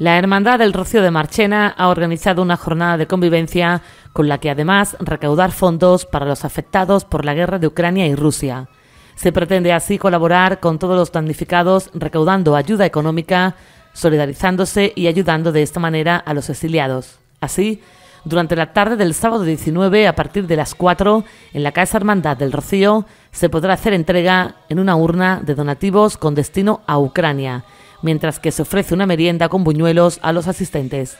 La Hermandad del Rocío de Marchena ha organizado una jornada de convivencia con la que además recaudar fondos para los afectados por la guerra de Ucrania y Rusia. Se pretende así colaborar con todos los damnificados recaudando ayuda económica, solidarizándose y ayudando de esta manera a los exiliados. Así, durante la tarde del sábado 19, a partir de las 4, en la Casa Hermandad del Rocío, se podrá hacer entrega en una urna de donativos con destino a Ucrania, mientras que se ofrece una merienda con buñuelos a los asistentes.